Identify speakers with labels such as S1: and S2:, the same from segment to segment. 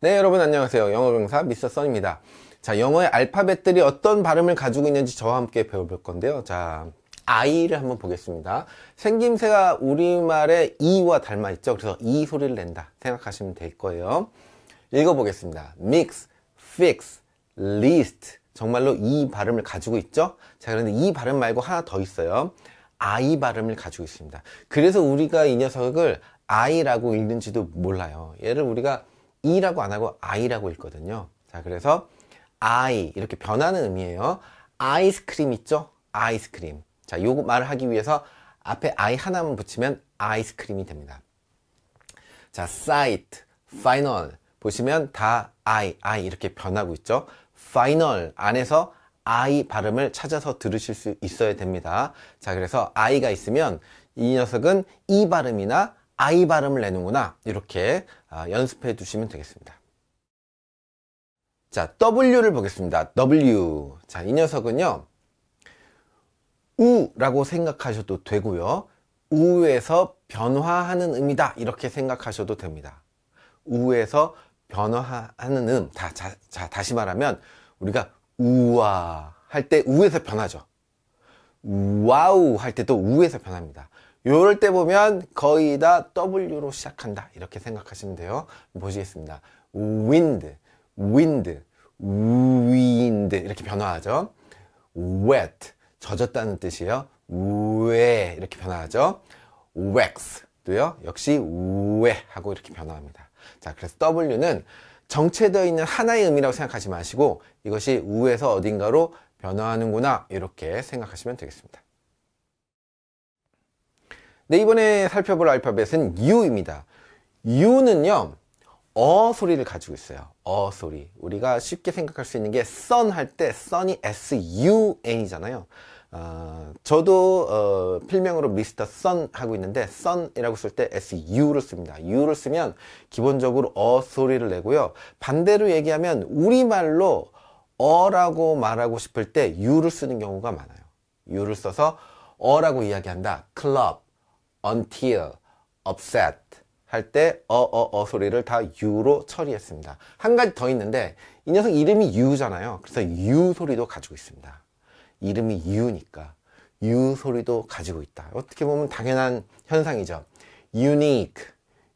S1: 네 여러분 안녕하세요 영어 병사 미스터 선입니다 자 영어의 알파벳들이 어떤 발음을 가지고 있는지 저와 함께 배워볼 건데요 자 I를 한번 보겠습니다 생김새가 우리말의 E와 닮아 있죠 그래서 E 소리를 낸다 생각하시면 될 거예요 읽어보겠습니다 mix, fix, list 정말로 이 발음을 가지고 있죠 자 그런데 이 발음 말고 하나 더 있어요 I 발음을 가지고 있습니다 그래서 우리가 이 녀석을 I라고 읽는지도 몰라요 얘를 우리가 E라고 안 하고 I라고 읽거든요. 자, 그래서 I 이렇게 변하는 의미예요. 아이스크림 있죠? 아이스크림. 자, 요거 말을 하기 위해서 앞에 I 하나만 붙이면 아이스크림이 됩니다. 자, 사이트, 파이널 보시면 다 I, I 이렇게 변하고 있죠. 파이널 안에서 I 발음을 찾아서 들으실 수 있어야 됩니다. 자, 그래서 I가 있으면 이 녀석은 E 발음이나 I 발음을 내는구나 이렇게 아, 연습해 두시면 되겠습니다. 자, W를 보겠습니다. W. 자, 이 녀석은요. 우라고 생각하셔도 되고요. 우에서 변화하는 음이다. 이렇게 생각하셔도 됩니다. 우에서 변화하는 음. 다, 자, 자, 다시 말하면 우리가 우와 할 때 우에서 변하죠. 와우 할 때도 우에서 변합니다. 요럴 때 보면 거의 다 W로 시작한다 이렇게 생각하시면 돼요 보시겠습니다 wind, wind, wind 이렇게 변화하죠 wet, 젖었다는 뜻이에요 왜 이렇게 변화하죠 wax도요 역시 왜 하고 이렇게 변화합니다 자 그래서 W는 정체되어 있는 하나의 의미라고 생각하지 마시고 이것이 우에서 어딘가로 변화하는구나 이렇게 생각하시면 되겠습니다 네, 이번에 살펴볼 알파벳은 U입니다. U는요, 어 소리를 가지고 있어요. 어 소리. 우리가 쉽게 생각할 수 있는 게 sun 할 때 sun이 S-U-N이잖아요. 어, 저도 어, 필명으로 미스터 선 하고 있는데 선이라고 쓸 때 su를 씁니다. u를 쓰면 기본적으로 어 소리를 내고요. 반대로 얘기하면 우리말로 어라고 말하고 싶을 때 u를 쓰는 경우가 많아요. u를 써서 어라고 이야기한다. 클럽, until, upset 할 때어 어어 소리를 다 u로 처리했습니다. 한 가지 더 있는데 이 녀석 이름이 u잖아요. 그래서 u 소리도 가지고 있습니다. 이름이 u니까 u 소리도 가지고 있다. 어떻게 보면 당연한 현상이죠. unique,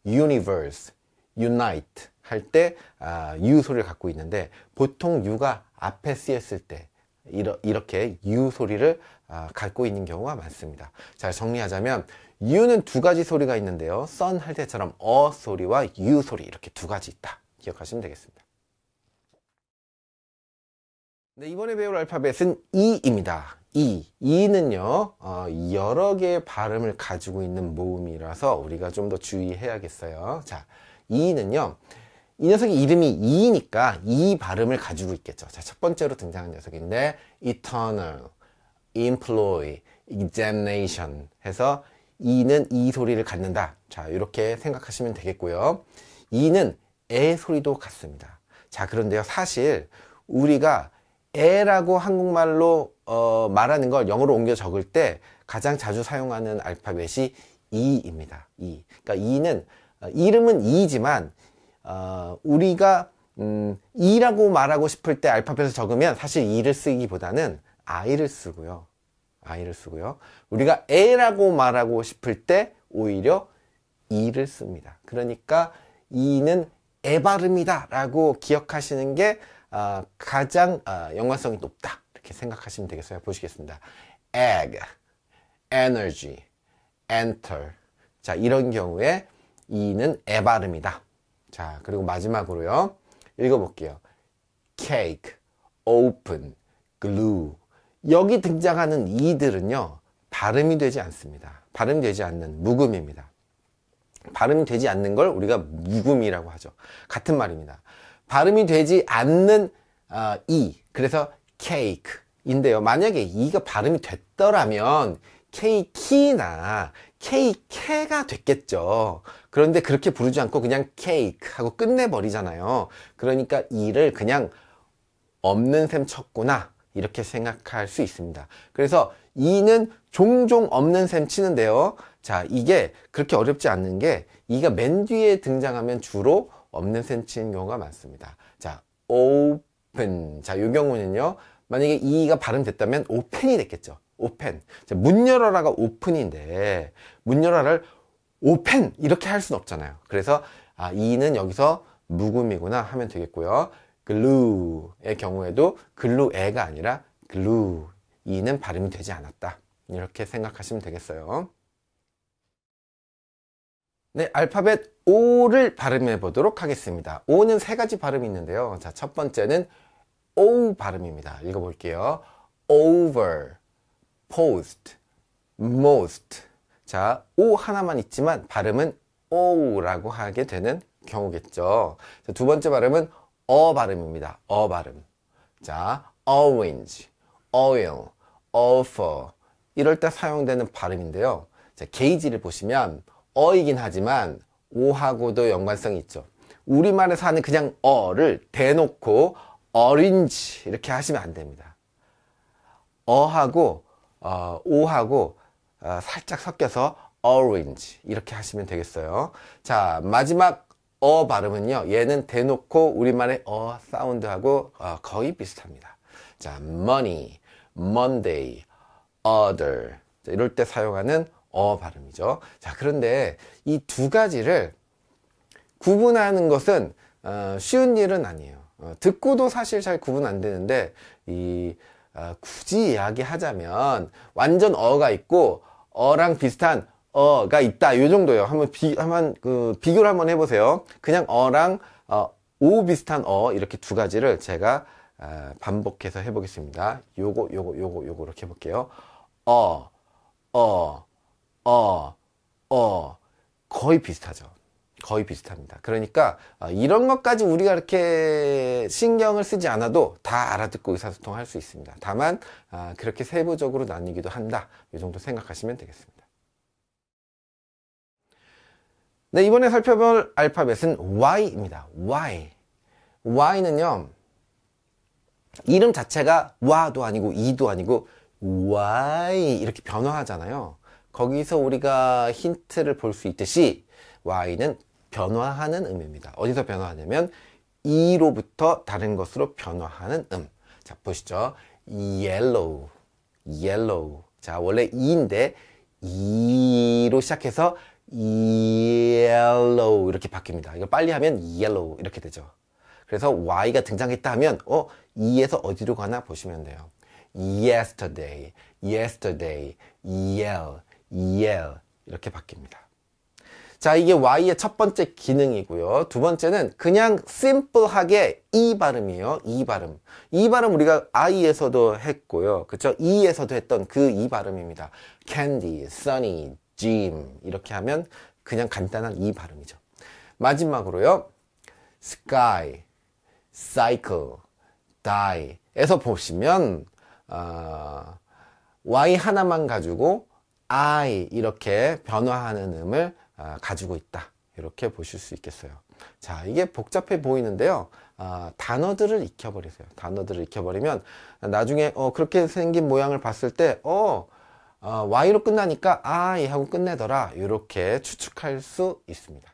S1: universe, unite 할때 아, u 소리를 갖고 있는데 보통 u가 앞에 쓰였을 때 이렇게 u 소리를 아, 갖고 있는 경우가 많습니다. 잘 정리하자면 이유는 두 가지 소리가 있는데요. 썬할 때처럼 어 소리와 유 소리 이렇게 두 가지 있다. 기억하시면 되겠습니다. 네, 이번에 배울 알파벳은 E입니다. E. E는요, 어, 여러 개의 발음을 가지고 있는 모음이라서 우리가 좀 더 주의해야겠어요. 자, E는요, 이 녀석의 이름이 E니까 이 e 발음을 가지고 있겠죠. 자, 첫 번째로 등장한 녀석인데, eternal, employ, examination 해서 이는 이 소리를 갖는다. 자, 이렇게 생각하시면 되겠고요. 이는 에 소리도 같습니다. 자, 그런데요. 사실 우리가 에라고 한국말로 어, 말하는 걸 영어로 옮겨 적을 때 가장 자주 사용하는 알파벳이 이입니다. 이. 그러니까 이는 어, 이름은 이지만 어, 우리가 음, 이라고 말하고 싶을 때 알파벳을 적으면 사실 이를 쓰기보다는 아이를 쓰고요. I를 쓰고요. 우리가 A라고 말하고 싶을 때 오히려 E를 씁니다. 그러니까 E는 에 발음이다 라고 기억하시는 게 어, 가장 어, 연관성이 높다 이렇게 생각하시면 되겠어요. 보시겠습니다. egg, energy, enter 자 이런 경우에 E는 에 발음이다. 자 그리고 마지막으로요. 읽어볼게요. cake, open, glue, 여기 등장하는 이들은요 발음이 되지 않습니다 발음되지 않는 묵음입니다 발음이 되지 않는 걸 우리가 묵음이라고 하죠 같은 말입니다 발음이 되지 않는 어, 이 그래서 케이크 인데요 만약에 이가 발음이 됐더라면 케이키나 케이케가 됐겠죠 그런데 그렇게 부르지 않고 그냥 케이크 하고 끝내버리잖아요 그러니까 이를 그냥 없는 셈 쳤구나 이렇게 생각할 수 있습니다. 그래서 2는 종종 없는 셈 치는데요. 자, 이게 그렇게 어렵지 않는 게 2가 맨 뒤에 등장하면 주로 없는 셈 치는 경우가 많습니다. 자, open. 자, 이 경우는요. 만약에 2가 발음됐다면 오펜이 됐겠죠. 오펜. 자, 문 열어라가 오픈인데 문 열어라를 오펜 이렇게 할 수는 없잖아요. 그래서 아, 2는 여기서 묵음이구나 하면 되겠고요. glue의 경우에도 glue가 아니라 glue 이는 발음이 되지 않았다 이렇게 생각하시면 되겠어요 네 알파벳 O를 발음해 보도록 하겠습니다 O는 세 가지 발음이 있는데요 자첫 번째는 O 발음입니다 읽어볼게요 over, post, most 자 O 하나만 있지만 발음은 O라고 하게 되는 경우겠죠 자, 두 번째 발음은 어 발음입니다. 어 발음. 자, orange, oil, offer. 이럴 때 사용되는 발음인데요. 자, 게이지를 보시면 어이긴 하지만 오하고도 연관성이 있죠. 우리말에서 하는 그냥 어를 대놓고 어린지 이렇게 하시면 안 됩니다. 어하고 어, 오하고 어, 살짝 섞여서 orange 이렇게 하시면 되겠어요. 자 마지막 어 발음은요 얘는 대놓고 우리말의 어 사운드하고 어, 거의 비슷합니다 자 money, monday, other 자, 이럴 때 사용하는 어 발음이죠 자 그런데 이 두 가지를 구분하는 것은 어, 쉬운 일은 아니에요 어, 듣고도 사실 잘 구분 안 되는데 이 어, 굳이 이야기하자면 완전 어가 있고 어랑 비슷한 어가 있다 요 정도예요 한번 비 한번 그 비교를 한번 해보세요 그냥 어랑 어, 오 비슷한 어 이렇게 두 가지를 제가 어, 반복해서 해보겠습니다 요거 요거 요거 요거 이렇게 해볼게요 어 어, 어, 어, 거의 비슷하죠. 거의 비슷합니다. 그러니까 어, 이런 것까지 우리가 이렇게 신경을 쓰지 않아도 다 알아듣고 의사소통할 수 있습니다. 다만 아, 그렇게 세부적으로 나뉘기도 한다. 이 정도 생각하시면 되겠습니다. 네, 이번에 살펴볼 알파벳은 Y입니다. Y. Y는요, 이름 자체가 와도 아니고 이도 아니고 Y 이렇게 변화하잖아요. 거기서 우리가 힌트를 볼 수 있듯이 Y는 변화하는 음입니다. 어디서 변화하냐면 E로부터 다른 것으로 변화하는 음. 자, 보시죠. yellow, yellow. 자, 원래 E인데 E로 시작해서 yellow 이렇게 바뀝니다. 이거 빨리 하면 yellow 이렇게 되죠. 그래서 y가 등장했다 하면 어 e에서 어디로 가나 보시면 돼요. yesterday, yesterday, yell, yell 이렇게 바뀝니다. 자, 이게 y의 첫 번째 기능이고요. 두 번째는 그냥 심플하게 이 발음이에요. 이 발음. 이 발음 우리가 i에서도 했고요. 그쵸? e에서도 했던 그 이 발음입니다. candy, sunny, g 이렇게 하면 그냥 간단한 이 발음이죠. 마지막으로요. sky, cycle, die 에서 보시면 어, y 하나만 가지고 i 이렇게 변화하는 음을 어, 가지고 있다. 이렇게 보실 수 있겠어요. 자, 이게 복잡해 보이는데요. 아, 단어들을 익혀버리세요. 단어들을 익혀버리면 나중에 어, 그렇게 생긴 모양을 봤을 때 어, 어, Y로 끝나니까 아예 하고 끝내더라 이렇게 추측할 수 있습니다.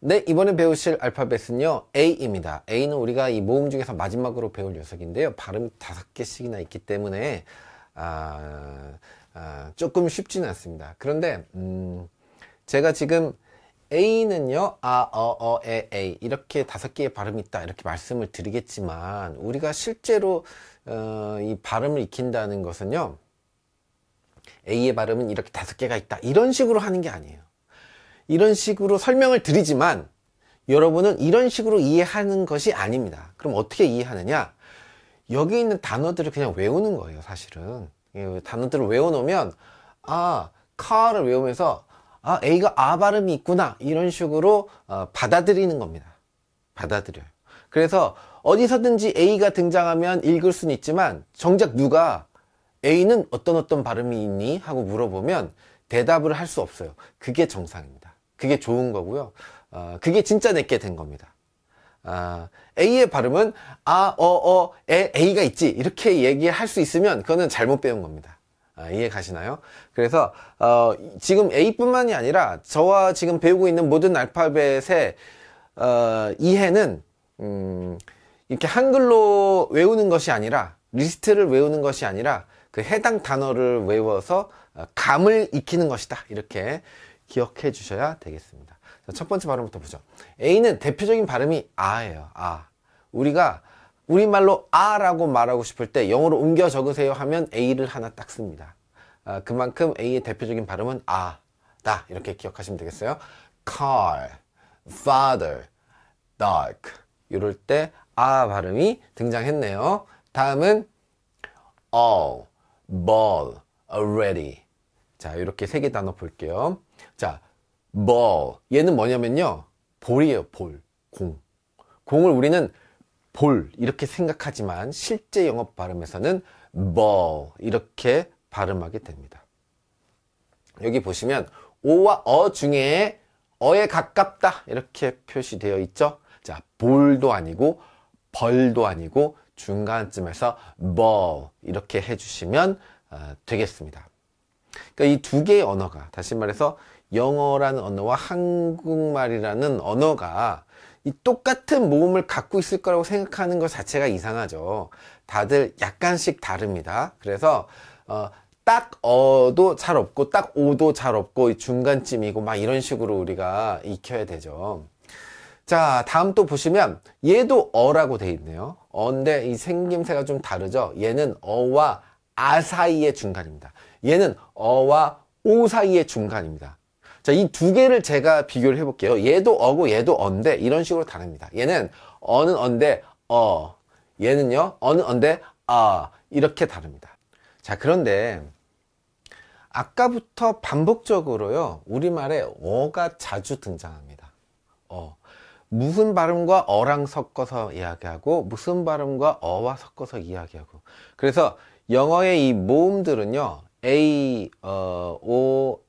S1: 네, 이번에 배우실 알파벳은요, A입니다. A는 우리가 이 모음 중에서 마지막으로 배울 녀석인데요. 발음이 다섯 개씩이나 있기 때문에, 아, 아, 조금 쉽지는 않습니다. 그런데, 음, 제가 지금 A는요, 아, 어, 어, 에, 에 이렇게 다섯 개의 발음이 있다 이렇게 말씀을 드리겠지만 우리가 실제로 어, 이 발음을 익힌다는 것은요, A의 발음은 이렇게 다섯 개가 있다 이런 식으로 하는 게 아니에요. 이런 식으로 설명을 드리지만 여러분은 이런 식으로 이해하는 것이 아닙니다. 그럼 어떻게 이해하느냐? 여기 있는 단어들을 그냥 외우는 거예요, 사실은. 예, 단어들을 외워놓으면 아, 카를 외우면서 아 A가 아 발음이 있구나 이런 식으로 어, 받아들이는 겁니다 받아들여요 그래서 어디서든지 A가 등장하면 읽을 수는 있지만 정작 누가 A는 어떤 어떤 발음이 있니? 하고 물어보면 대답을 할 수 없어요 그게 정상입니다 그게 좋은 거고요 어, 그게 진짜 내게 된 겁니다 아, A의 발음은 아, 어, 어, 에, A가 있지 이렇게 얘기할 수 있으면 그거는 잘못 배운 겁니다 아, 이해 가시나요? 그래서 어, 지금 A뿐만이 아니라 저와 지금 배우고 있는 모든 알파벳의 어, 이해는 음, 이렇게 한글로 외우는 것이 아니라 리스트를 외우는 것이 아니라 그 해당 단어를 외워서 어, 감을 익히는 것이다 이렇게 기억해 주셔야 되겠습니다 첫 번째 발음부터 보죠 A는 대표적인 발음이 아예요 아 우리가 우리말로 아 라고 말하고 싶을 때 영어로 옮겨 적으세요 하면 a를 하나 딱 씁니다 아, 그만큼 a의 대표적인 발음은 아, 다 이렇게 기억하시면 되겠어요 car, father, dark 이럴 때 아 발음이 등장했네요 다음은 all, ball, already 자 이렇게 세 개 단어 볼게요 자 ball 얘는 뭐냐면요 볼이에요 볼, 공 공을 우리는 볼 이렇게 생각하지만 실제 영어 발음에서는 ball 뭐, 이렇게 발음하게 됩니다. 여기 보시면 오와 어 중에 어에 가깝다 이렇게 표시되어 있죠. 자, 볼도 아니고 벌도 아니고 중간쯤에서 ball 뭐, 이렇게 해주시면 아, 되겠습니다. 그러니까 이두 개의 언어가 다시 말해서 영어라는 언어와 한국말이라는 언어가 이 똑같은 모음을 갖고 있을 거라고 생각하는 것 자체가 이상하죠. 다들 약간씩 다릅니다. 그래서 어, 딱 어도 잘 없고 딱 오도 잘 없고 중간쯤이고 막 이런 식으로 우리가 익혀야 되죠. 자 다음 또 보시면 얘도 어라고 돼 있네요. 어인데 이 생김새가 좀 다르죠. 얘는 어와 아 사이의 중간입니다. 얘는 어와 오 사이의 중간입니다. 자, 이 두 개를 제가 비교를 해볼게요. 얘도 어고 얘도 언데 이런 식으로 다릅니다. 얘는 어는 언데 어, 얘는요 어는 언데 아 이렇게 다릅니다. 자, 그런데 아까부터 반복적으로요 우리말에 어가 자주 등장합니다. 어. 무슨 발음과 어랑 섞어서 이야기하고 무슨 발음과 어와 섞어서 이야기하고 그래서 영어의 이 모음들은요 a, 어, o,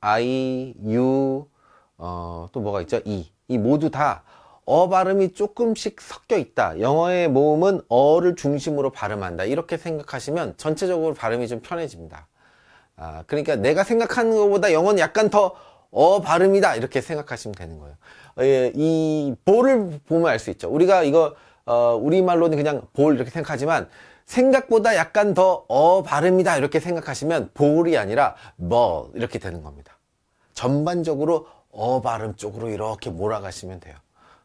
S1: I, U, 어, 또 뭐가 있죠? E. 이 모두 다 어 발음이 조금씩 섞여 있다. 영어의 모음은 어를 중심으로 발음한다. 이렇게 생각하시면 전체적으로 발음이 좀 편해집니다. 아, 그러니까 내가 생각하는 것보다 영어는 약간 더 어 발음이다. 이렇게 생각하시면 되는 거예요. 예, 이 볼을 보면 알 수 있죠. 우리가 이거 어, 우리말로는 그냥 볼 이렇게 생각하지만 생각보다 약간 더 어 발음이다 이렇게 생각하시면 보울이 아니라 뭐 이렇게 되는 겁니다. 전반적으로 어 발음 쪽으로 이렇게 몰아가시면 돼요.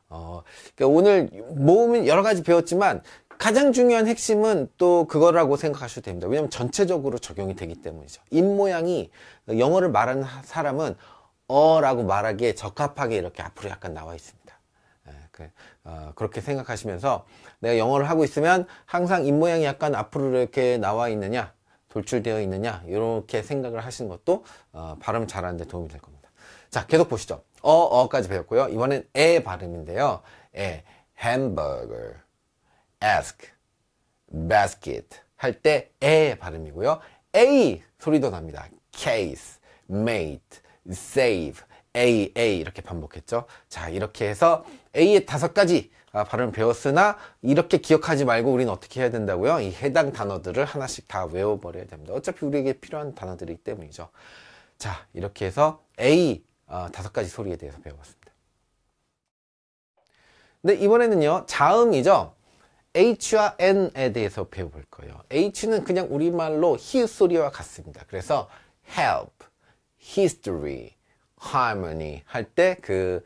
S1: 어, 그러니까 오늘 모음은 여러 가지 배웠지만 가장 중요한 핵심은 또 그거라고 생각하셔도 됩니다. 왜냐면 전체적으로 적용이 되기 때문이죠. 입모양이 영어를 말하는 사람은 어라고 말하기에 적합하게 이렇게 앞으로 약간 나와 있습니다. 그, 어, 그렇게 생각하시면서 내가 영어를 하고 있으면 항상 입모양이 약간 앞으로 이렇게 나와 있느냐 돌출되어 있느냐 이렇게 생각을 하시는 것도 어, 발음 잘하는 데 도움이 될 겁니다. 자 계속 보시죠. 어, 어까지 배웠고요. 이번엔 에 발음인데요. 에, hamburger, ask, basket 할 때 에 발음이고요. A 소리도 납니다. case, mate, save A, A 이렇게 반복했죠. 자, 이렇게 해서 A의 다섯 가지 아, 발음 배웠으나 이렇게 기억하지 말고 우리는 어떻게 해야 된다고요? 이 해당 단어들을 하나씩 다 외워버려야 됩니다. 어차피 우리에게 필요한 단어들이기 때문이죠. 자, 이렇게 해서 A 아, 다섯 가지 소리에 대해서 배워봤습니다. 근데 이번에는요, 자음이죠. H와 N에 대해서 배워볼 거예요. H는 그냥 우리말로 히읗 소리와 같습니다. 그래서 help, history, harmony 할때 그히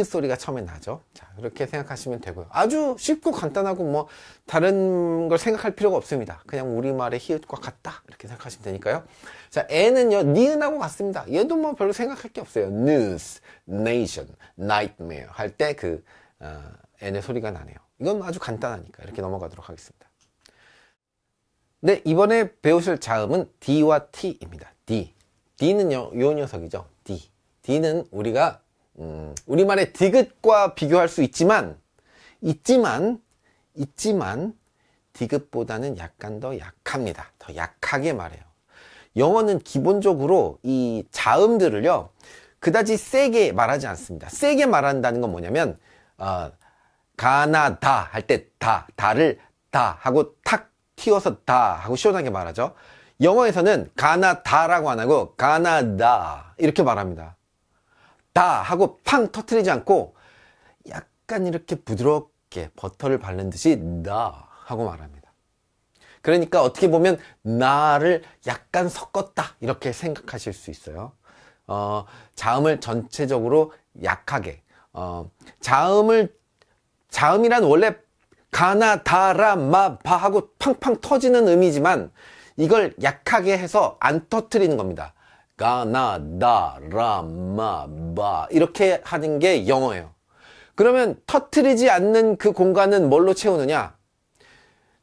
S1: 어, 소리가 처음에 나죠 자 그렇게 생각하시면 되고요 아주 쉽고 간단하고 뭐 다른 걸 생각할 필요가 없습니다 그냥 우리말의 히읗과 같다 이렇게 생각하시면 되니까요 자 N은요 니은하고 같습니다 얘도 뭐 별로 생각할 게 없어요 news, nation, nightmare 할 때그 애 어, N의 소리가 나네요 이건 아주 간단하니까 이렇게 넘어가도록 하겠습니다 네 이번에 배우실 자음은 D와 T입니다 D D는요 요 녀석이죠 D D는 우리가 음, 우리말의 디귿과 비교할 수 있지만 있지만 있지만 디귿보다는 약간 더 약합니다. 더 약하게 말해요. 영어는 기본적으로 이 자음들을요 그다지 세게 말하지 않습니다. 세게 말한다는 건 뭐냐면 어, 가나 다할 때 다, 다를 다 하고 탁 튀어서 다 하고 시원하게 말하죠. 영어에서는 가나 다라고 안 하고 가나 다 이렇게 말합니다. 다 하고 팡 터트리지 않고 약간 이렇게 부드럽게 버터를 바른 듯이 나 하고 말합니다. 그러니까 어떻게 보면 나를 약간 섞었다 이렇게 생각하실 수 있어요. 어, 자음을 전체적으로 약하게 어, 자음을 자음이란 원래 가나 다라 마바 하고 팡팡 터지는 음이지만 이걸 약하게 해서 안 터트리는 겁니다. 가나 다라마바 이렇게 하는 게 영어예요. 그러면 터트리지 않는 그 공간은 뭘로 채우느냐?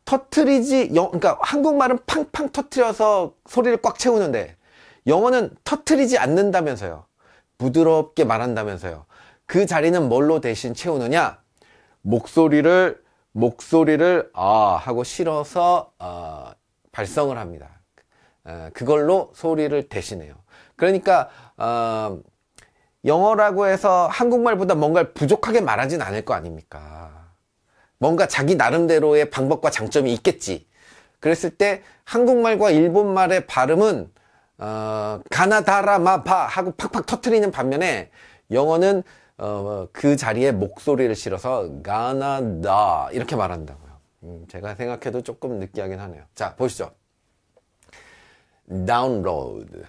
S1: 터트리지 영, 그러니까 한국말은 팡팡 터트려서 소리를 꽉 채우는데 영어는 터트리지 않는다면서요. 부드럽게 말한다면서요. 그 자리는 뭘로 대신 채우느냐? 목소리를 목소리를 아 하고 실어서 아 발성을 합니다. 그걸로 소리를 대신해요. 그러니까 어, 영어라고 해서 한국말보다 뭔가를 부족하게 말하진 않을 거 아닙니까? 뭔가 자기 나름대로의 방법과 장점이 있겠지. 그랬을 때 한국말과 일본말의 발음은 어, 가나다라마바 하고 팍팍 터트리는 반면에 영어는 어, 그 자리에 목소리를 실어서 가나다 이렇게 말한다고요. 음, 제가 생각해도 조금 느끼하긴 하네요. 자 보시죠. 다운로드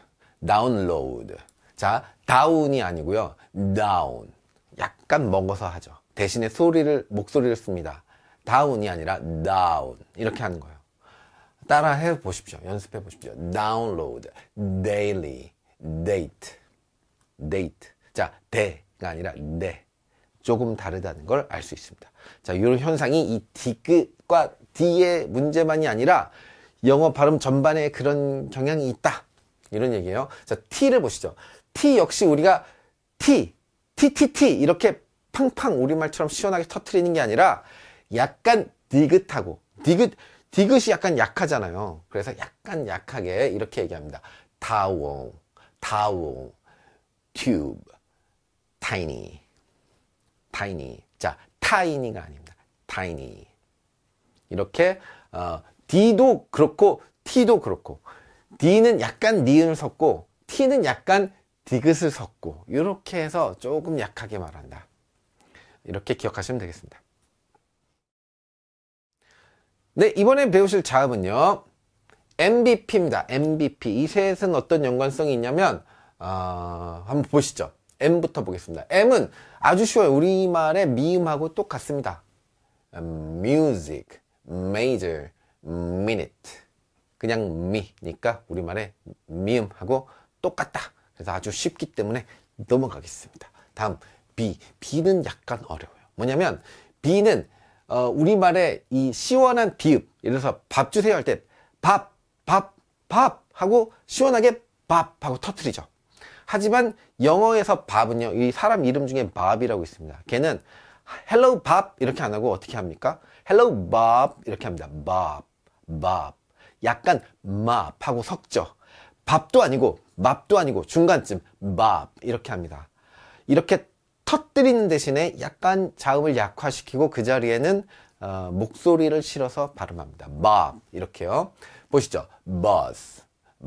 S1: 다운로드. 자, 다운이 아니고요. 다운. 약간 먹어서 하죠. 대신에 소리를 목소리를 씁니다. 다운이 아니라 다운 이렇게 하는 거예요. 따라 해 보십시오. 연습해 보십시오. 다운로드, 데일리, 데이트, 데이트. 자, 대가 아니라 네. 조금 다르다는 걸 알 수 있습니다. 자, 이런 현상이 이 D끝과 D의 문제만이 아니라 영어 발음 전반에 그런 경향이 있다. 이런 얘기예요. 자, T를 보시죠. T 역시 우리가 T, TTT 이렇게 팡팡 우리말처럼 시원하게 터트리는 게 아니라 약간 디귿하고 디귿, 디귿이 약간 약하잖아요. 그래서 약간 약하게 이렇게 얘기합니다. 다워, 다워, 튜브, 타이니, 타이니. 자, 타이니가 아닙니다. 타이니. 이렇게 어, D도 그렇고 T도 그렇고 D는 약간 니은을 섞고 T는 약간 디귿을 섞고 이렇게 해서 조금 약하게 말한다. 이렇게 기억하시면 되겠습니다. 네, 이번에 배우실 자음은요. MBP입니다. MVP. 이 셋은 어떤 연관성이 있냐면 어, 한번 보시죠. M부터 보겠습니다. M은 아주 쉬워요. 우리말의 미음하고 똑같습니다. 음, music, major, minute. 그냥 미니까 우리말에 미음하고 똑같다. 그래서 아주 쉽기 때문에 넘어가겠습니다. 다음 비. 비는 약간 어려워요. 뭐냐면 비는 어, 우리말에 이 시원한 비읍 예를 들어서 밥 주세요 할 때 밥, 밥, 밥 하고 시원하게 밥 하고 터트리죠. 하지만 영어에서 밥은요 이 사람 이름 중에 밥이라고 있습니다. 걔는 헬로우 밥 이렇게 안 하고 어떻게 합니까? 헬로우 밥 이렇게 합니다. 밥, 밥. 약간 맙 하고 섞죠. 밥도 아니고 맙도 아니고 중간쯤 맙 이렇게 합니다. 이렇게 터뜨리는 대신에 약간 자음을 약화시키고 그 자리에는 어, 목소리를 실어서 발음합니다. 밥 이렇게요. 보시죠. 버스,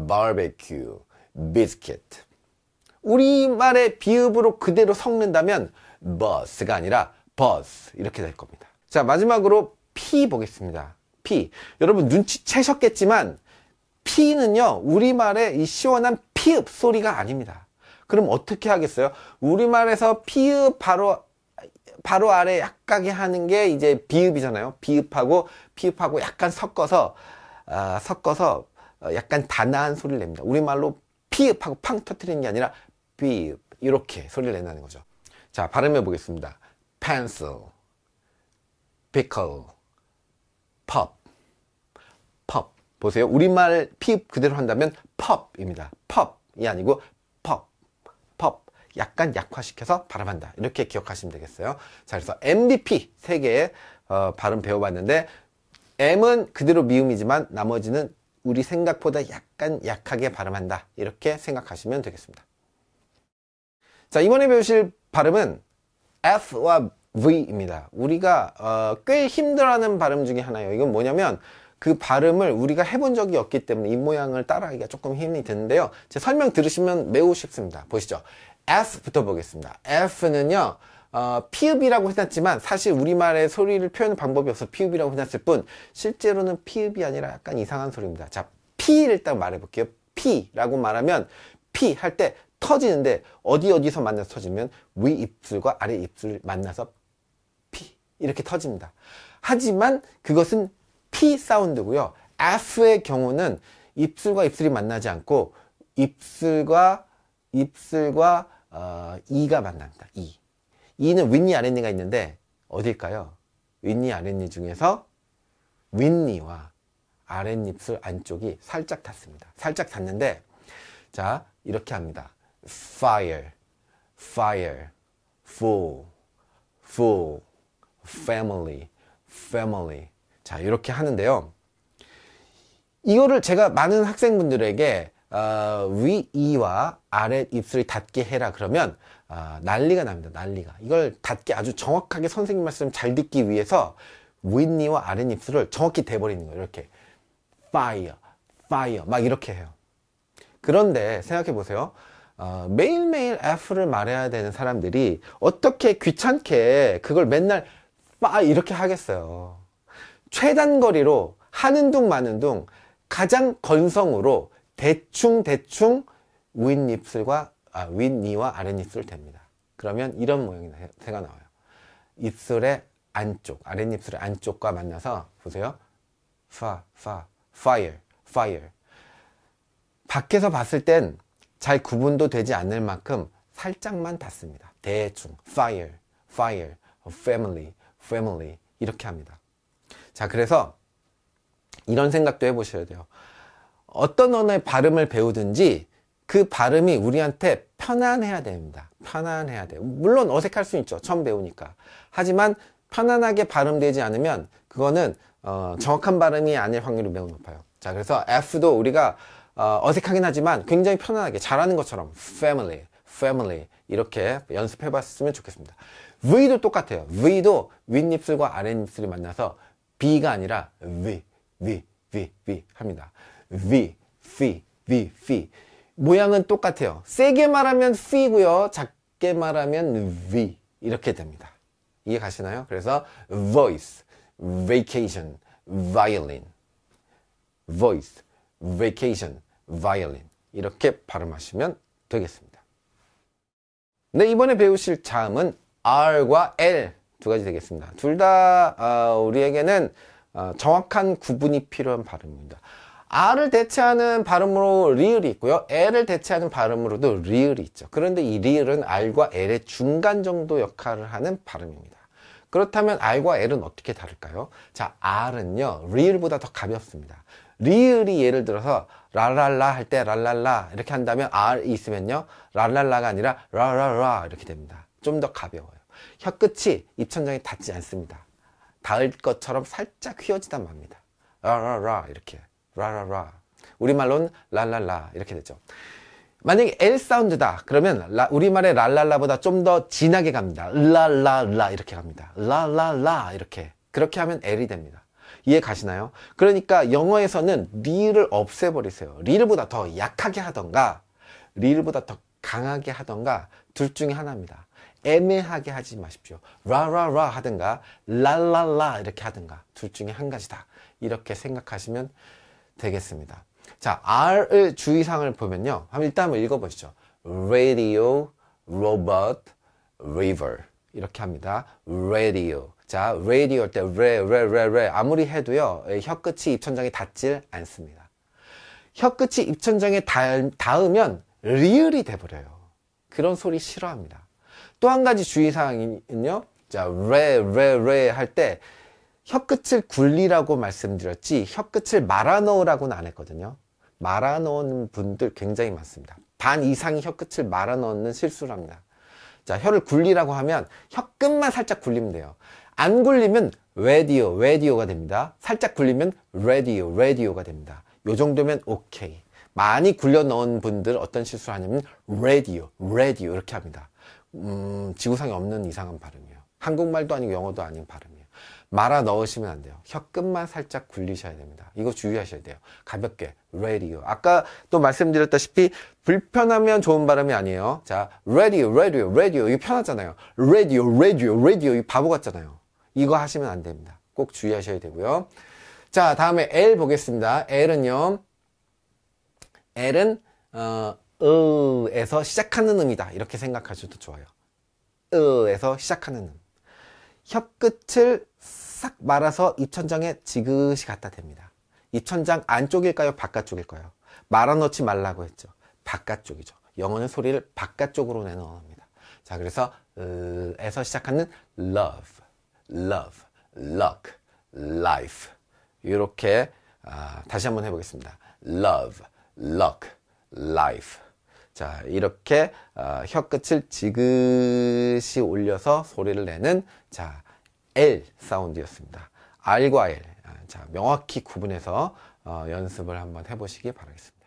S1: 바베큐, 비스킷. 우리말의 비읍으로 그대로 섞는다면 버스가 아니라 버스 이렇게 될 겁니다. 자 마지막으로 P 보겠습니다. 피. 여러분 눈치채셨겠지만 피는요 우리말의 이 시원한 피읍 소리가 아닙니다. 그럼 어떻게 하겠어요? 우리말에서 피읍 바로 바로 아래 약하게 하는 게 이제 비읍이잖아요. 비읍하고 피읍하고 약간 섞어서 어, 섞어서 약간 단아한 소리를 냅니다. 우리말로 피읍하고 팡 터트리는 게 아니라 비읍 이렇게 소리를 낸다는 거죠. 자 발음해 보겠습니다. pencil, pickle, 펍, 펍. 보세요. 우리말 핍 그대로 한다면 펍입니다. 펍이 아니고 펍, 펍. 약간 약화시켜서 발음한다. 이렇게 기억하시면 되겠어요. 자, 그래서 MVP 세 개의 어, 발음 배워봤는데 M은 그대로 미음이지만 나머지는 우리 생각보다 약간 약하게 발음한다. 이렇게 생각하시면 되겠습니다. 자, 이번에 배우실 발음은 F와 V입니다. 우리가 어, 꽤 힘들어하는 발음 중에 하나예요. 이건 뭐냐면 그 발음을 우리가 해본 적이 없기 때문에 입 모양을 따라하기가 조금 힘이 드는데요. 제 설명 들으시면 매우 쉽습니다. 보시죠. F부터 보겠습니다. F는요. 어, 피읍이라고 해놨지만 사실 우리말의 소리를 표현 방법이 없어 피읍이라고 해놨을 뿐 실제로는 피읍이 아니라 약간 이상한 소리입니다. 자, P를 딱 말해볼게요. P라고 말하면 P 할 때 터지는데 어디 어디서 만나서 터지면 위 입술과 아래 입술 만나서 이렇게 터집니다. 하지만 그것은 P 사운드고요. F의 경우는 입술과 입술이 만나지 않고 입술과 입술과 어, E가 만납니다. E. E는 윗니 아랫니가 있는데 어딜까요? 윗니 아랫니 중에서 윗니와 아랫입술 안쪽이 살짝 닿습니다. 살짝 닿는데 자 이렇게 합니다. fire, fire, fool, fool, family, family. 자, 이렇게 하는데요. 이거를 제가 많은 학생분들에게 어, 위 이와 아래 입술이 닿게 해라 그러면 어, 난리가 납니다. 난리가. 이걸 닿게 아주 정확하게 선생님 말씀 잘 듣기 위해서 윗니와 아랫 입술을 정확히 대버리는 거예요. 이렇게 fire, fire 막 이렇게 해요. 그런데 생각해 보세요. 어, 매일매일 F를 말해야 되는 사람들이 어떻게 귀찮게 그걸 맨날 빠 아, 이렇게 하겠어요 최단거리로 하는 둥 마는 둥 가장 건성으로 대충 대충 윗입술과 아, 윗니와 아랫입술 됩니다 그러면 이런 모양이 새가 나와요 입술의 안쪽 아랫입술의 안쪽과 만나서 보세요 파, 파, fire, fire 밖에서 봤을 땐 잘 구분도 되지 않을 만큼 살짝만 닿습니다 대충 fire, fire, family, family 이렇게 합니다. 자, 그래서 이런 생각도 해보셔야 돼요. 어떤 언어의 발음을 배우든지 그 발음이 우리한테 편안해야 됩니다. 편안해야 돼요. 물론 어색할 수 있죠. 처음 배우니까. 하지만 편안하게 발음되지 않으면 그거는 어, 정확한 발음이 아닐 확률이 매우 높아요. 자, 그래서 F도 우리가 어, 색하긴 하지만 굉장히 편안하게 잘하는 것처럼 family, family 이렇게 연습해 봤으면 좋겠습니다. V도 똑같아요. V도 윗입술과 아랫입술이 만나서 B가 아니라 V, V, V, V 합니다. V, V, V, V. 모양은 똑같아요. 세게 말하면 V고요. 작게 말하면 V 이렇게 됩니다. 이해 가시나요? 그래서 voice, vacation, violin, voice, vacation, violin 이렇게 발음하시면 되겠습니다. 네, 이번에 배우실 자음은 R과 L 두 가지 되겠습니다. 둘다 어, 아, 우리에게는 어, 정확한 구분이 필요한 발음입니다. R을 대체하는 발음으로 리을이 있고요. L을 대체하는 발음으로도 리을이 있죠. 그런데 이 리을은 R과 L의 중간 정도 역할을 하는 발음입니다. 그렇다면 R과 L은 어떻게 다를까요? 자, R은요. 리을보다 더 가볍습니다. 리을이 예를 들어서 랄랄라 할 때 랄랄라 이렇게 한다면 R이 있으면요. 랄랄라가 아니라 라라라 이렇게 됩니다. 좀 더 가벼워요. 혀끝이 입천장에 닿지 않습니다. 닿을 것처럼 살짝 휘어지다 맙니다. 라라라 이렇게 라라라 우리말로는 랄랄라 이렇게 되죠. 만약에 L 사운드다 그러면 라, 우리말의 랄랄라보다 좀 더 진하게 갑니다. 랄랄라 이렇게 갑니다. 랄랄라 이렇게 그렇게 하면 L이 됩니다. 이해 가시나요? 그러니까 영어에서는 리를 없애버리세요. 리를보다 더 약하게 하던가 리를보다 더 강하게 하던가 둘 중에 하나입니다. 애매하게 하지 마십시오. 라라라 하든가 랄랄라 이렇게 하든가 둘 중에 한 가지다. 이렇게 생각하시면 되겠습니다. 자, r 의 주의사항을 보면요. 한번 일단 한번 읽어보시죠. Radio, robot, river 이렇게 합니다. Radio. 자, radio 때 re, re, re, re 아무리 해도요. 혀끝이 입천장에 닿질 않습니다. 혀끝이 입천장에 닿, 닿으면 리을이 돼버려요. 그런 소리 싫어합니다. 또한 가지 주의사항은요. 자, 레, 레, 레 할 때 혀끝을 굴리라고 말씀드렸지 혀끝을 말아넣으라고는 안 했거든요. 말아넣은 분들 굉장히 많습니다. 반 이상이 혀끝을 말아넣는 실수를 합니다. 자, 혀를 굴리라고 하면 혀끝만 살짝 굴리면 돼요. 안 굴리면 radio, radio가 됩니다. 살짝 굴리면 radio, radio가 됩니다. 요 정도면 오케이. 많이 굴려 넣은 분들 어떤 실수를 하냐면 radio, radio 이렇게 합니다. 음, 지구상에 없는 이상한 발음이에요. 한국말도 아니고 영어도 아닌 발음이에요. 말아 넣으시면 안 돼요. 혀 끝만 살짝 굴리셔야 됩니다. 이거 주의하셔야 돼요. 가볍게 radio. 아까 또 말씀드렸다시피 불편하면 좋은 발음이 아니에요. 자, radio, radio, radio. 이게 편하잖아요. radio, radio, radio. 이 바보 같잖아요. 이거 하시면 안 됩니다. 꼭 주의하셔야 되고요. 자, 다음에 L 보겠습니다. L은요. L은 어, 으에서 시작하는 음이다 이렇게 생각하셔도 좋아요 으에서 시작하는 음 혀끝을 싹 말아서 입천장에 지그시 갖다 댑니다 입천장 안쪽일까요 바깥쪽일까요 말아넣지 말라고 했죠 바깥쪽이죠 영어는 소리를 바깥쪽으로 내는 언어입니다 자 그래서 으에서 시작하는 love love luck life 이렇게 아, 다시 한번 해보겠습니다 love luck life 자, 이렇게 어, 혀 끝을 지그시 올려서 소리를 내는 자, L 사운드였습니다. R과 L. 아, 자, 명확히 구분해서 어, 연습을 한번 해보시기 바라겠습니다.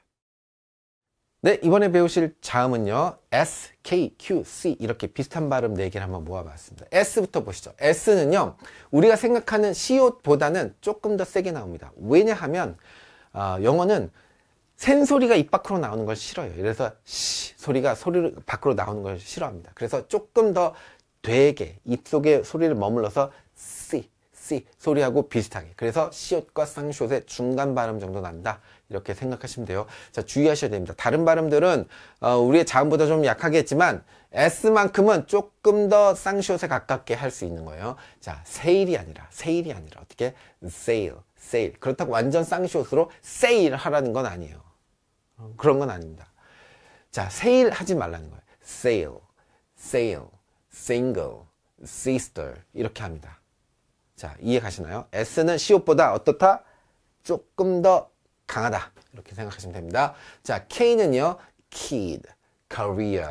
S1: 네, 이번에 배우실 자음은요. S, K, Q, C 이렇게 비슷한 발음 네개를 한번 모아봤습니다. S부터 보시죠. S는요. 우리가 생각하는 C보다는 조금 더 세게 나옵니다. 왜냐하면 어, 영어는 센 소리가 입 밖으로 나오는 걸 싫어요. 그래서 시 소리가 소리를 밖으로 나오는 걸 싫어합니다. 그래서 조금 더 되게 입속에 소리를 머물러서 씨, 씨 소리하고 비슷하게 그래서 시옷과 쌍시옷의 중간 발음 정도 난다 이렇게 생각하시면 돼요 자 주의하셔야 됩니다 다른 발음들은 어, 우리의 자음보다 좀약하겠지만 S만큼은 조금 더 쌍시옷에 가깝게 할 수 있는 거예요 자 세일이 아니라 세일이 아니라 어떻게 세일 세일 그렇다고 완전 쌍시옷으로 세일 하라는 건 아니에요 그런 건 아닙니다. 자, 세일 하지 말라는 거예요. sale, sale, single, sister 이렇게 합니다. 자, 이해 가시나요? S는 시옷보다 어떻다? 조금 더 강하다. 이렇게 생각하시면 됩니다. 자, K는요. kid, career,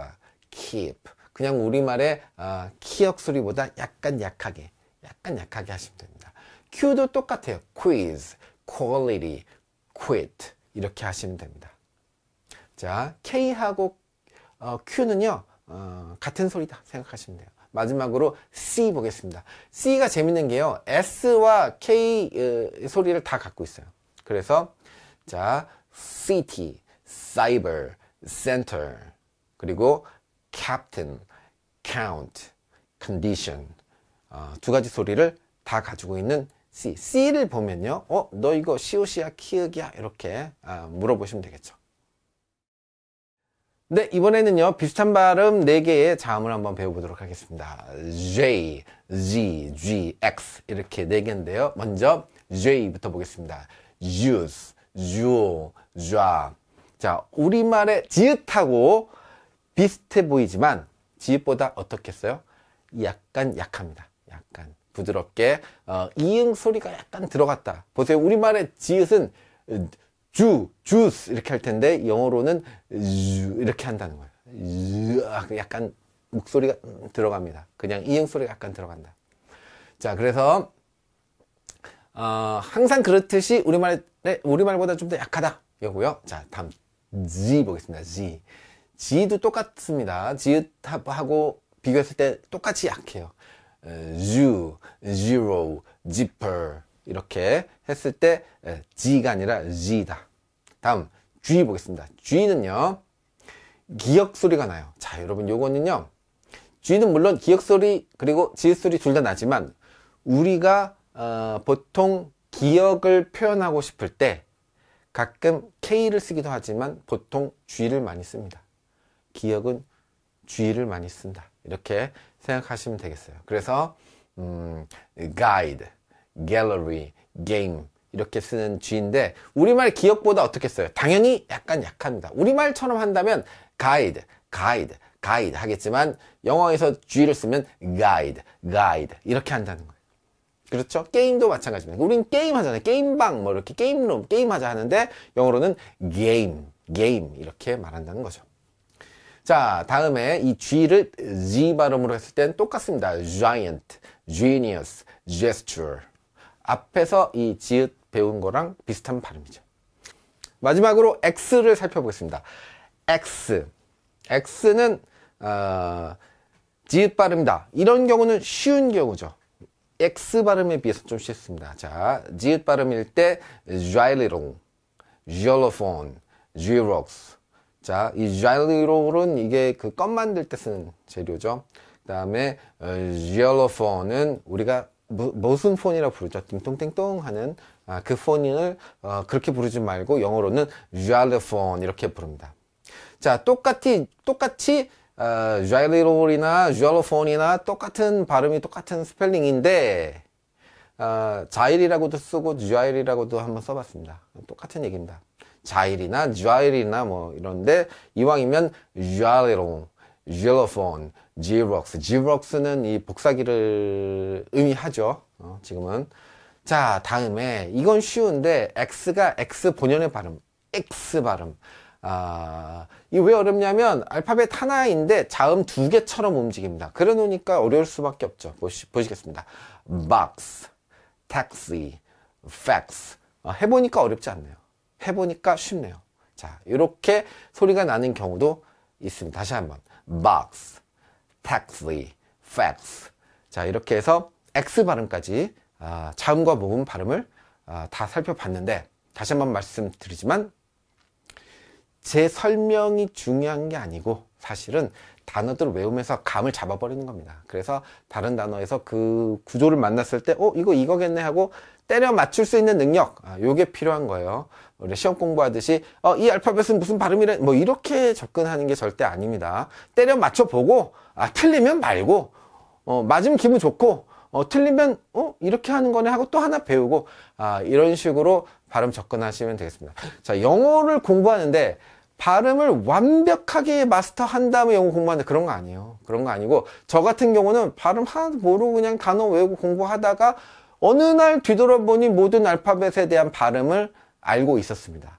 S1: keep. 그냥 우리말의 어, 키역 소리보다 약간 약하게, 약간 약하게 하시면 됩니다. Q도 똑같아요. quiz, quality, quit 이렇게 하시면 됩니다. 자, K하고 어, Q는요, 어, 같은 소리다 생각하시면 돼요. 마지막으로 C 보겠습니다. C가 재밌는 게요, S와 K 으, 어, 소리를 다 갖고 있어요. 그래서, 자, City, Cyber, Center, 그리고 Captain, Count, Condition. 어, 두 가지 소리를 다 가지고 있는 C. C를 보면요. 어, 너 이거 COC야, 키우기야 이렇게 아, 물어보시면 되겠죠. 네, 이번에는요, 비슷한 발음 4개의 자음을 한번 배워보도록 하겠습니다. J, G, G, X. 이렇게 4개인데요. 먼저, J부터 보겠습니다. use, 주어, 좌. 자, 우리말의 지읒하고 비슷해 보이지만, 지읒보다 어떻겠어요? 약간 약합니다. 약간. 부드럽게, 어, 이응 소리가 약간 들어갔다. 보세요. 우리말의 지읒은, 주, 주스 이렇게 할 텐데 영어로는 이렇게 한다는 거예요. 아, 그 약간 목소리가 들어갑니다. 그냥 이응 소리가 약간 들어간다. 자, 그래서 어, 항상 그렇듯이 우리말에 네, 우리말보다 좀 더 약하다. 요고요. 자, 다음 G 보겠습니다. G. G도 똑같습니다. 지읒하고 비교했을 때 똑같이 약해요. U, zero, zipper 이렇게 했을 때 G가 아니라 G다. 다음 주의 보겠습니다. 주의는요기억 소리가 나요. 자, 여러분 요거는요. 주의는 물론 기억 소리 그리고 지읒 소리 둘 다 나지만 우리가 어, 보통 기억을 표현하고 싶을 때 가끔 K를 쓰기도 하지만 보통 G를 많이 씁니다. 기억은 G를 많이 쓴다. 이렇게 생각하시면 되겠어요. 그래서 음, guide, gallery, game 이렇게 쓰는 G인데 우리말 기억보다 어떻게 써요? 당연히 약간 약합니다. 우리말처럼 한다면 가이드, 가이드, 가이드 하겠지만 영어에서 G를 쓰면 가이드, 가이드 이렇게 한다는 거예요. 그렇죠? 게임도 마찬가지입니다. 우린 게임 하잖아요. 게임방 뭐 이렇게 게임룸, 게임 하자 하는데 영어로는 게임, 게임 이렇게 말한다는 거죠. 자, 다음에 이 G를 Z 발음으로 했을 때는 똑같습니다. giant, genius, gesture. 앞에서 이 지읒 배운 거랑 비슷한 발음이죠. 마지막으로 X를 살펴보겠습니다. X. X는 어, 지읒 발음이다. 이런 경우는 쉬운 경우죠. X 발음에 비해서 좀 쉽습니다. 자, 지읒 발음일 때 z i l i r o n xylophone, xerox. 자, 이 xyliron은 이게 그 껌 만들 때 쓰는 재료죠. 그 다음에 어, xylophone은 우리가 무, 무슨 폰이라 고 부르죠? 띵똥띵똥 하는 아, 그 폰을 어, 그렇게 부르지 말고 영어로는 쥐알레폰 이렇게 부릅니다. 자, 똑같이 똑같이 어, 쥐알리롤이나 쥐알로폰이나 똑같은 발음이 똑같은 스펠링인데 어, 자일이라고도 쓰고 쥐알이라고도 한번 써봤습니다. 똑같은 얘기입니다. 자일이나 쥐알이나 뭐 이런데 이왕이면 쥐알리롤 쥐알로폰, 지록스, 지록스는 이 복사기를 의미하죠. 어, 지금은 자 다음에 이건 쉬운데 x가 x 본연의 발음 x 발음 아, 이왜 어렵냐면 알파벳 하나인데 자음 두 개처럼 움직입니다. 그러 놓으니까 어려울 수밖에 없죠. 보시, 보시겠습니다. box, taxi, fax 아, 해보니까 어렵지 않네요. 해보니까 쉽네요. 자, 이렇게 소리가 나는 경우도 있습니다. 다시 한번 box, taxi, fax 자, 이렇게 해서 X 발음까지 아, 자음과 모음 발음을 아, 다 살펴봤는데 다시 한번 말씀드리지만 제 설명이 중요한 게 아니고 사실은 단어들을 외우면서 감을 잡아버리는 겁니다. 그래서 다른 단어에서 그 구조를 만났을 때, 어, 이거 이거겠네 하고 때려 맞출 수 있는 능력, 아, 요게 필요한 거예요. 우리 시험 공부하듯이, 어, 이 알파벳은 무슨 발음이래, 뭐 이렇게 접근하는 게 절대 아닙니다. 때려 맞춰보고, 아, 틀리면 말고, 어, 맞으면 기분 좋고, 어, 틀리면 어? 이렇게 하는 거네 하고 또 하나 배우고 아, 이런 식으로 발음 접근하시면 되겠습니다. 자, 영어를 공부하는데 발음을 완벽하게 마스터한 다음에 영어 공부하는 그런 거 아니에요. 그런 거 아니고 저 같은 경우는 발음 하나도 모르고 그냥 단어 외우고 공부하다가 어느 날 뒤돌아보니 모든 알파벳에 대한 발음을 알고 있었습니다.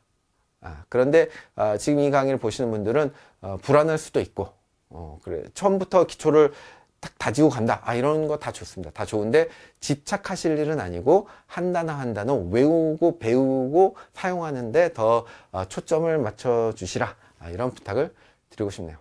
S1: 아, 그런데 아, 지금 이 강의를 보시는 분들은 어, 불안할 수도 있고 어, 그래 처음부터 기초를 딱 다지고 간다. 아, 이런 거 다 좋습니다. 다 좋은데 집착하실 일은 아니고 한 단어 한 단어 외우고 배우고 사용하는데 더 어, 초점을 맞춰 주시라. 아, 이런 부탁을 드리고 싶네요.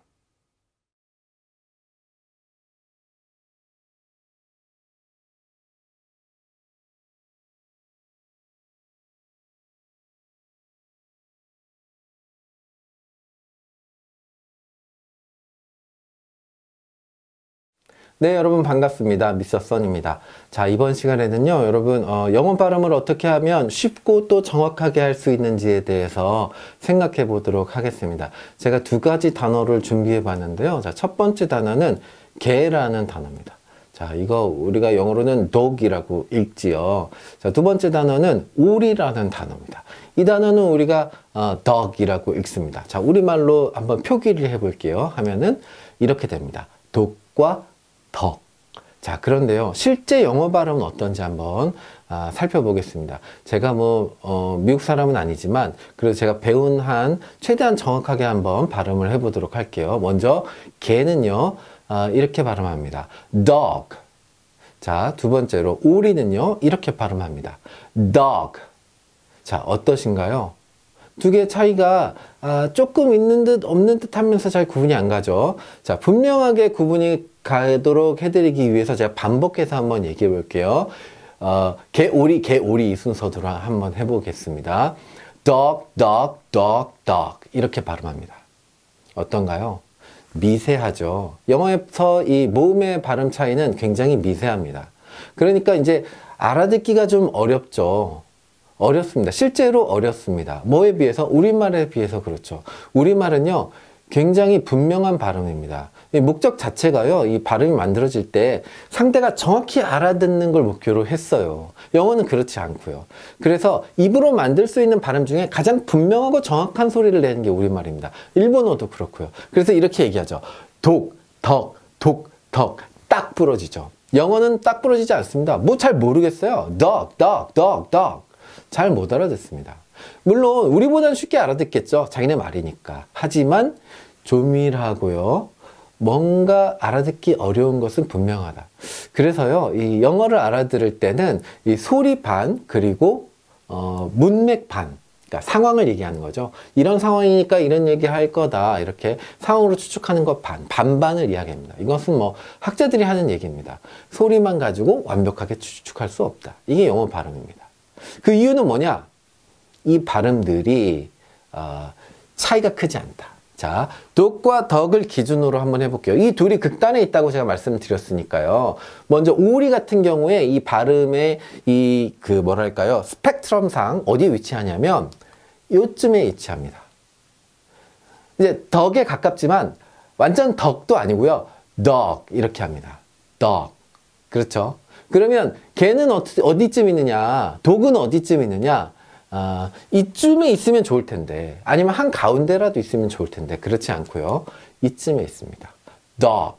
S1: 네 여러분 반갑습니다 미스선입니다자 이번 시간에는요 여러분 어, 영어 발음을 어떻게 하면 쉽고 또 정확하게 할 수 있는지에 대해서 생각해 보도록 하겠습니다 제가 두 가지 단어를 준비해 봤는데요 자 첫 번째 단어는 개라는 단어입니다 자 이거 우리가 영어로는 dog이라고 읽지요 자 두 번째 단어는 오리라는 단어입니다 이 단어는 우리가 어, dog이라고 읽습니다 자 우리말로 한번 표기를 해 볼게요 하면은 이렇게 됩니다 독과 더. 자, 그런데요. 실제 영어 발음은 어떤지 한번 아, 살펴보겠습니다. 제가 뭐, 어, 미국 사람은 아니지만, 그래도 제가 배운 한, 최대한 정확하게 한번 발음을 해보도록 할게요. 먼저, 개는요, 아, 이렇게 발음합니다. dog. 자, 두 번째로, 오리는요, 이렇게 발음합니다. dog. 자, 어떠신가요? 두 개의 차이가 아, 조금 있는 듯 없는 듯 하면서 잘 구분이 안 가죠. 자, 분명하게 구분이 가도록 해드리기 위해서 제가 반복해서 한번 얘기해 볼게요. 어, 개오리, 개오리 순서대로 한번 해보겠습니다. dog, dog, dog, dog 이렇게 발음합니다. 어떤가요? 미세하죠. 영어에서 이 모음의 발음 차이는 굉장히 미세합니다. 그러니까 이제 알아듣기가 좀 어렵죠. 어렵습니다. 실제로 어렵습니다. 뭐에 비해서? 우리말에 비해서 그렇죠. 우리말은요. 굉장히 분명한 발음입니다. 목적 자체가요, 이 발음이 만들어질 때 상대가 정확히 알아듣는 걸 목표로 했어요. 영어는 그렇지 않고요. 그래서 입으로 만들 수 있는 발음 중에 가장 분명하고 정확한 소리를 내는 게 우리말입니다. 일본어도 그렇고요. 그래서 이렇게 얘기하죠. 독, 덕, 독, 덕. 딱 부러지죠. 영어는 딱 부러지지 않습니다. 뭐 잘 모르겠어요. 덕, 덕, 덕, 덕. 잘 못 알아듣습니다. 물론 우리보다는 쉽게 알아듣겠죠. 자기네 말이니까. 하지만 조밀하고요. 뭔가 알아듣기 어려운 것은 분명하다. 그래서요, 이 영어를 알아들을 때는 이 소리 반, 그리고, 어, 문맥 반. 그러니까 상황을 얘기하는 거죠. 이런 상황이니까 이런 얘기 할 거다. 이렇게 상황으로 추측하는 것 반, 반반을 이야기합니다. 이것은 뭐 학자들이 하는 얘기입니다. 소리만 가지고 완벽하게 추측할 수 없다. 이게 영어 발음입니다. 그 이유는 뭐냐? 이 발음들이 어, 차이가 크지 않다. 자, 독과 덕을 기준으로 한번 해볼게요. 이 둘이 극단에 있다고 제가 말씀을 드렸으니까요. 먼저 오리 같은 경우에 이 발음의 이 그 뭐랄까요 스펙트럼상 어디에 위치하냐면 요쯤에 위치합니다. 이제 덕에 가깝지만 완전 덕도 아니고요. 덕 이렇게 합니다. 덕 그렇죠. 그러면 개는 어디쯤 있느냐 독은 어디쯤 있느냐 아, 이쯤에 있으면 좋을 텐데 아니면 한 가운데라도 있으면 좋을 텐데 그렇지 않고요. 이쯤에 있습니다. dog.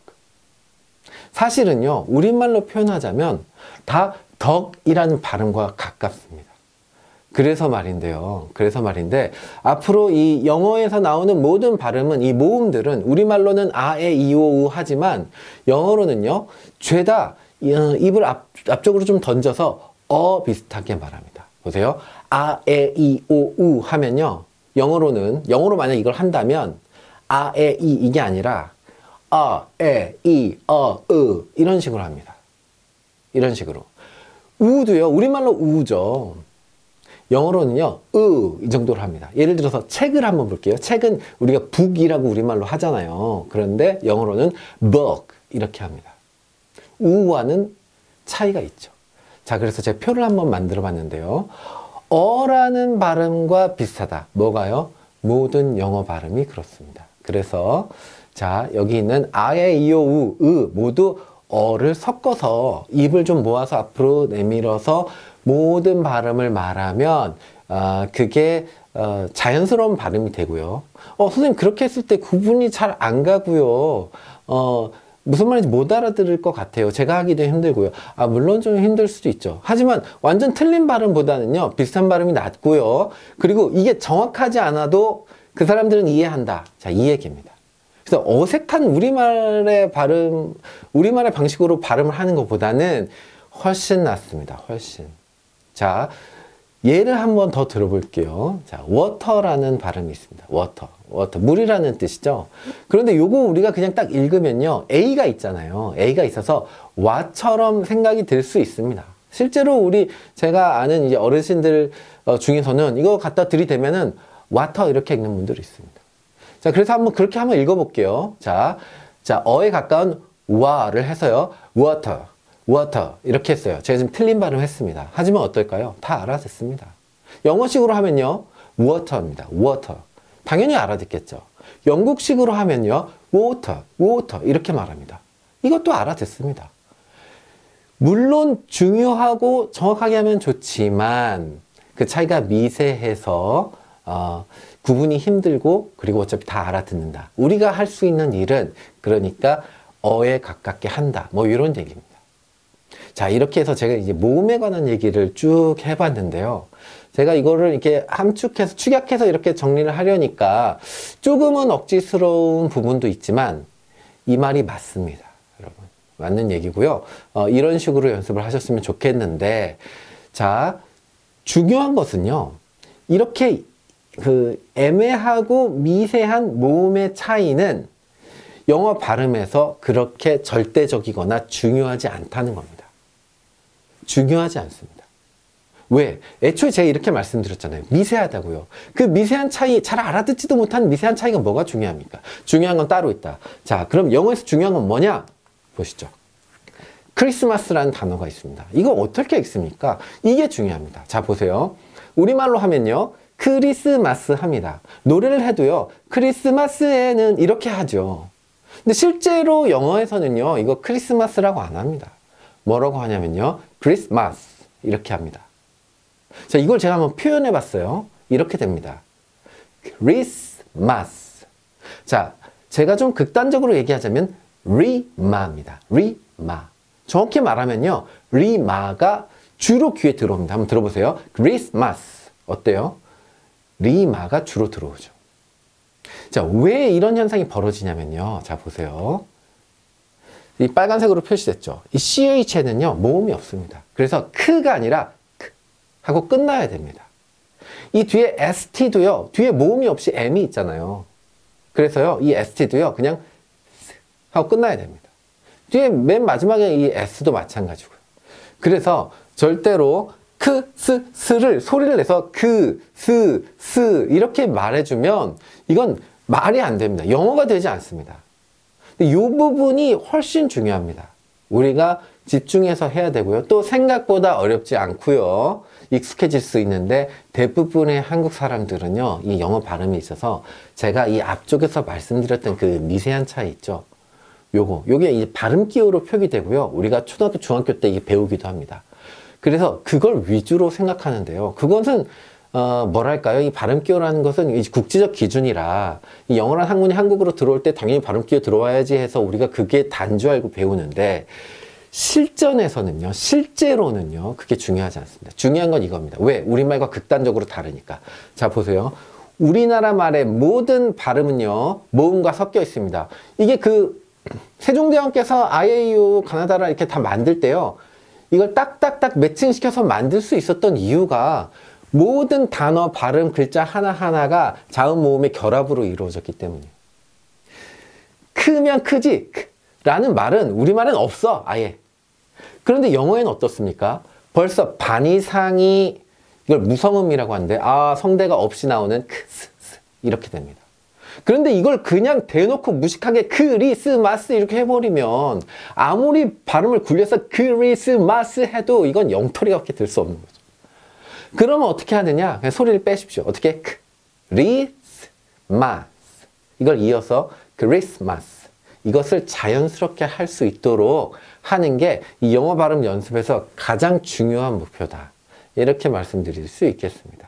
S1: 사실은요. 우리말로 표현하자면 다 덕이라는 발음과 가깝습니다. 그래서 말인데요. 그래서 말인데 앞으로 이 영어에서 나오는 모든 발음은 이 모음들은 우리말로는 아, 에, 이, 오, 우 하지만 영어로는요. 죄다 어, 입을 앞, 앞쪽으로 좀 던져서 어 비슷하게 말합니다. 보세요. 아, 에, 이, 오, 우 하면요. 영어로는, 영어로 만약 이걸 한다면 아, 에, 이 이게 아니라 아, 에, 이, 어, 으 이런 식으로 합니다. 이런 식으로. 우도요. 우리말로 우죠. 영어로는요. 으 이 정도로 합니다. 예를 들어서 책을 한번 볼게요. 책은 우리가 북이라고 우리말로 하잖아요. 그런데 영어로는 book 이렇게 합니다. 우와는 차이가 있죠. 자, 그래서 제 표를 한번 만들어 봤는데요. 어라는 발음과 비슷하다. 뭐가요? 모든 영어 발음이 그렇습니다. 그래서 자 여기 있는 아에 이오 우, 으 모두 어를 섞어서 입을 좀 모아서 앞으로 내밀어서 모든 발음을 말하면 어, 그게 어, 자연스러운 발음이 되고요. 어, 선생님 그렇게 했을 때 구분이 잘 안 가고요. 어, 무슨 말인지 못 알아들을 것 같아요. 제가 하기도 힘들고요. 아, 물론 좀 힘들 수도 있죠. 하지만 완전 틀린 발음보다는요, 비슷한 발음이 낫고요. 그리고 이게 정확하지 않아도 그 사람들은 이해한다. 자, 이 얘기입니다. 그래서 어색한 우리말의 발음, 우리말의 방식으로 발음을 하는 것보다는 훨씬 낫습니다. 훨씬. 자, 예를 한번 더 들어볼게요. 자, 워터라는 발음이 있습니다. 워터. 워터. 물이라는 뜻이죠. 그런데 요거 우리가 그냥 딱 읽으면요. A가 있잖아요. A가 있어서 와처럼 생각이 들 수 있습니다. 실제로 우리 제가 아는 이제 어르신들 어, 중에서는 이거 갖다 들이대면은 와터 이렇게 읽는 분들이 있습니다. 자, 그래서 한번 그렇게 한번 읽어볼게요. 자, 자, 어에 가까운 와를 해서요. 워터. 워터 이렇게 했어요. 제가 지금 틀린 발음 했습니다. 하지만 어떨까요? 다 알아듣습니다. 영어식으로 하면요. w a 입니다 워터. 당연히 알아듣겠죠. 영국식으로 하면요. w a t e 이렇게 말합니다. 이것도 알아듣습니다. 물론 중요하고 정확하게 하면 좋지만 그 차이가 미세해서 어, 구분이 힘들고 그리고 어차피 다 알아듣는다. 우리가 할 수 있는 일은 그러니까 어에 가깝게 한다. 뭐 이런 얘기입니다. 자, 이렇게 해서 제가 이제 모음에 관한 얘기를 쭉 해봤는데요. 제가 이거를 이렇게 함축해서, 축약해서 이렇게 정리를 하려니까 조금은 억지스러운 부분도 있지만 이 말이 맞습니다. 여러분. 맞는 얘기고요. 어, 이런 식으로 연습을 하셨으면 좋겠는데 자, 중요한 것은요. 이렇게 그 애매하고 미세한 모음의 차이는 영어 발음에서 그렇게 절대적이거나 중요하지 않다는 겁니다. 중요하지 않습니다. 왜? 애초에 제가 이렇게 말씀드렸잖아요. 미세하다고요. 그 미세한 차이, 잘 알아듣지도 못한 미세한 차이가 뭐가 중요합니까? 중요한 건 따로 있다. 자, 그럼 영어에서 중요한 건 뭐냐? 보시죠. 크리스마스라는 단어가 있습니다. 이거 어떻게 읽습니까? 이게 중요합니다. 자, 보세요. 우리말로 하면요. 크리스마스 합니다. 노래를 해도요. 크리스마스에는 이렇게 하죠. 근데 실제로 영어에서는요. 이거 크리스마스라고 안 합니다. 뭐라고 하냐면요. 크리스마스 이렇게 합니다. 자, 이걸 제가 한번 표현해 봤어요. 이렇게 됩니다. 크리스마스. 자, 제가 좀 극단적으로 얘기하자면 리마입니다. 리마. 정확히 말하면요. 리마가 주로 귀에 들어옵니다. 한번 들어보세요. 크리스마스. 어때요? 리마가 주로 들어오죠. 자, 왜 이런 현상이 벌어지냐면요. 자, 보세요. 이 빨간색으로 표시됐죠. 이 CH에는요, 모음이 없습니다. 그래서 크가 아니라 크 하고 끝나야 됩니다. 이 뒤에 ST도요, 뒤에 모음이 없이 M이 있잖아요. 그래서요, 이 ST도요, 그냥 하고 끝나야 됩니다. 뒤에 맨 마지막에 이 S도 마찬가지고요. 그래서 절대로 크, 스, 스를 소리를 내서 그, 스, 스 이렇게 말해주면 이건 말이 안 됩니다. 영어가 되지 않습니다. 이 부분이 훨씬 중요합니다. 우리가 집중해서 해야 되고요. 또 생각보다 어렵지 않고요. 익숙해질 수 있는데 대부분의 한국 사람들은요. 이 영어 발음에 있어서 제가 이 앞쪽에서 말씀드렸던 그 미세한 차이 있죠. 요거. 요게 이 발음 기호로 표기되고요. 우리가 초등학교, 중학교 때 배우기도 합니다. 그래서 그걸 위주로 생각하는데요. 그것은 어, 뭐랄까요? 이 발음기호라는 것은 이제 국제적 기준이라 이 영어란 학문이 한국으로 들어올 때 당연히 발음기호 들어와야지 해서 우리가 그게 단주 알고 배우는데 실전에서는요, 실제로는요, 그게 중요하지 않습니다. 중요한 건 이겁니다. 왜? 우리말과 극단적으로 다르니까. 자, 보세요. 우리나라 말의 모든 발음은요, 모음과 섞여 있습니다. 이게 그, 세종대왕께서 IAU 가나다라 이렇게 다 만들 때요, 이걸 딱딱딱 매칭시켜서 만들 수 있었던 이유가 모든 단어, 발음, 글자 하나하나가 자음 모음의 결합으로 이루어졌기 때문이에요. 크면 크지 라는 말은 우리말은 없어 아예. 그런데 영어에는 어떻습니까? 벌써 반 이상이 이걸 무성음이라고 하는데 아 성대가 없이 나오는 크스 스 이렇게 됩니다. 그런데 이걸 그냥 대놓고 무식하게 크리스마스 이렇게 해버리면 아무리 발음을 굴려서 크리스마스 해도 이건 영토리 가 밖에 들수 없는 거죠. 그러면 어떻게 하느냐? 그냥 소리를 빼십시오. 어떻게? 크리스마스. 이걸 이어서 크리스마스. 이것을 자연스럽게 할 수 있도록 하는 게 이 영어 발음 연습에서 가장 중요한 목표다. 이렇게 말씀드릴 수 있겠습니다.